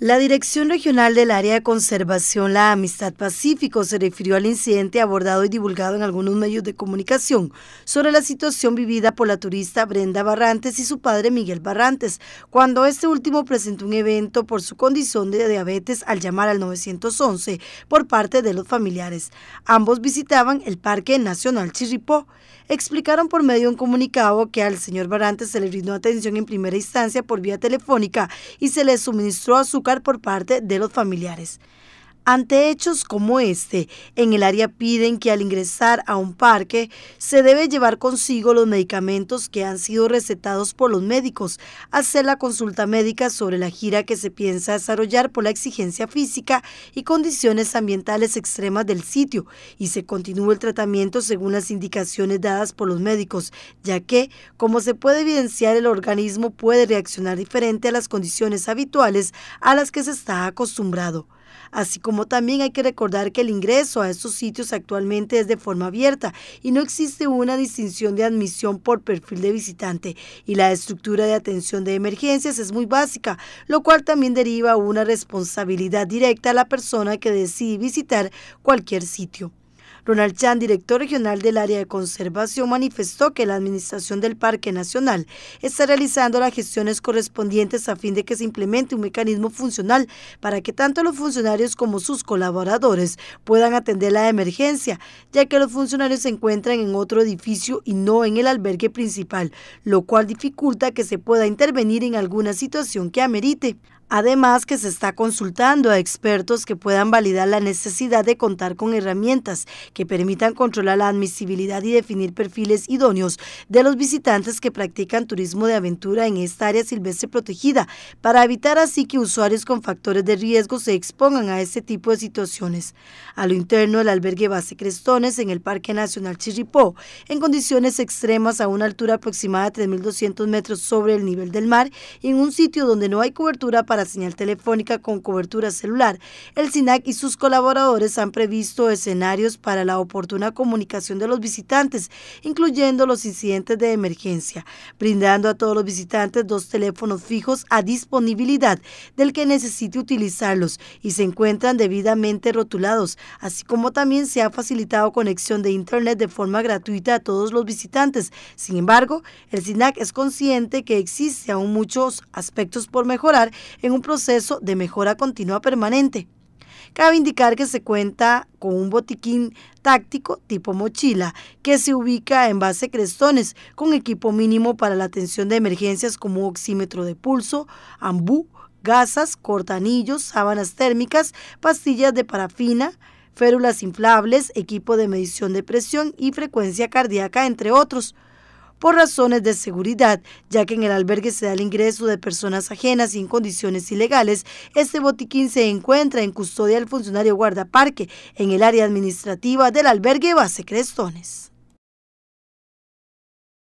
La Dirección Regional del Área de Conservación La Amistad Pacífico se refirió al incidente abordado y divulgado en algunos medios de comunicación sobre la situación vivida por la turista Brenda Barrantes y su padre Miguel Barrantes, cuando este último presentó un evento por su condición de diabetes al llamar al 911 por parte de los familiares. Ambos visitaban el Parque Nacional Chirripó. Explicaron por medio de un comunicado que al señor Barrantes se le brindó atención en primera instancia por vía telefónica y se le suministró a su por parte de los familiares. Ante hechos como este, en el área piden que al ingresar a un parque se debe llevar consigo los medicamentos que han sido recetados por los médicos, hacer la consulta médica sobre la gira que se piensa desarrollar por la exigencia física y condiciones ambientales extremas del sitio y se continúe el tratamiento según las indicaciones dadas por los médicos, ya que, como se puede evidenciar, el organismo puede reaccionar diferente a las condiciones habituales a las que se está acostumbrado. Así como también hay que recordar que el ingreso a estos sitios actualmente es de forma abierta y no existe una distinción de admisión por perfil de visitante y la estructura de atención de emergencias es muy básica, lo cual también deriva una responsabilidad directa a la persona que decide visitar cualquier sitio. Ronald Chan, director regional del área de conservación, manifestó que la administración del Parque Nacional está realizando las gestiones correspondientes a fin de que se implemente un mecanismo funcional para que tanto los funcionarios como sus colaboradores puedan atender la emergencia, ya que los funcionarios se encuentran en otro edificio y no en el albergue principal, lo cual dificulta que se pueda intervenir en alguna situación que amerite. Además que se está consultando a expertos que puedan validar la necesidad de contar con herramientas que permitan controlar la admisibilidad y definir perfiles idóneos de los visitantes que practican turismo de aventura en esta área silvestre protegida, para evitar así que usuarios con factores de riesgo se expongan a este tipo de situaciones. A lo interno del albergue Base Crestones en el Parque Nacional Chirripó, en condiciones extremas a una altura aproximada de 3.200 metros sobre el nivel del mar y en un sitio donde no hay cobertura para señal telefónica con cobertura celular, el SINAC y sus colaboradores han previsto escenarios para la oportuna comunicación de los visitantes, incluyendo los incidentes de emergencia, brindando a todos los visitantes dos teléfonos fijos a disponibilidad del que necesite utilizarlos y se encuentran debidamente rotulados, así como también se ha facilitado conexión de Internet de forma gratuita a todos los visitantes. Sin embargo, el SINAC es consciente que existe aún muchos aspectos por mejorar en un proceso de mejora continua permanente. Cabe indicar que se cuenta con un botiquín táctico tipo mochila que se ubica en base Crestones con equipo mínimo para la atención de emergencias como oxímetro de pulso, ambú, gasas, cortanillos, sábanas térmicas, pastillas de parafina, férulas inflables, equipo de medición de presión y frecuencia cardíaca, entre otros por razones de seguridad, ya que en el albergue se da el ingreso de personas ajenas y en condiciones ilegales. Este botiquín se encuentra en custodia del funcionario guardaparque en el área administrativa del albergue Base Crestones.